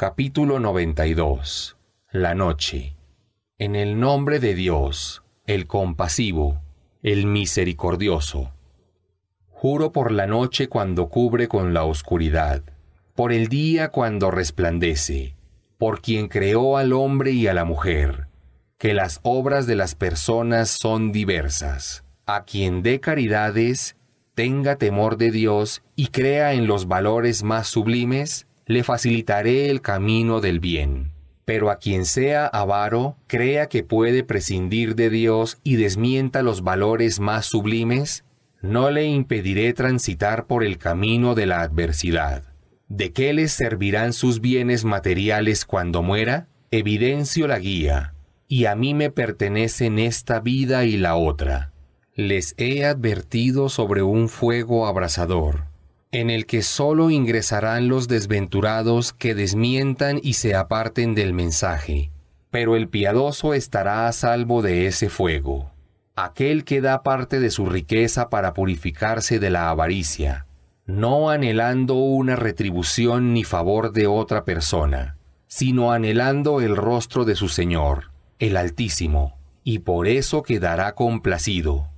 Capítulo 92. La noche. En el nombre de Dios, el compasivo, el misericordioso. Juro por la noche cuando cubre con la oscuridad, por el día cuando resplandece, por quien creó al hombre y a la mujer, que las obras de las personas son diversas. A quien dé caridades, tenga temor de Dios y crea en los valores más sublimes, le facilitaré el camino del bien. Pero a quien sea avaro, crea que puede prescindir de Dios y desmienta los valores más sublimes, no le impediré transitar por el camino de la adversidad. ¿De qué les servirán sus bienes materiales cuando muera? Evidencio la guía, y a mí me pertenecen esta vida y la otra. Les he advertido sobre un fuego abrasador en el que sólo ingresarán los desventurados que desmientan y se aparten del mensaje. Pero el piadoso estará a salvo de ese fuego. Aquel que da parte de su riqueza para purificarse de la avaricia, no anhelando una retribución ni favor de otra persona, sino anhelando el rostro de su Señor, el Altísimo, y por eso quedará complacido.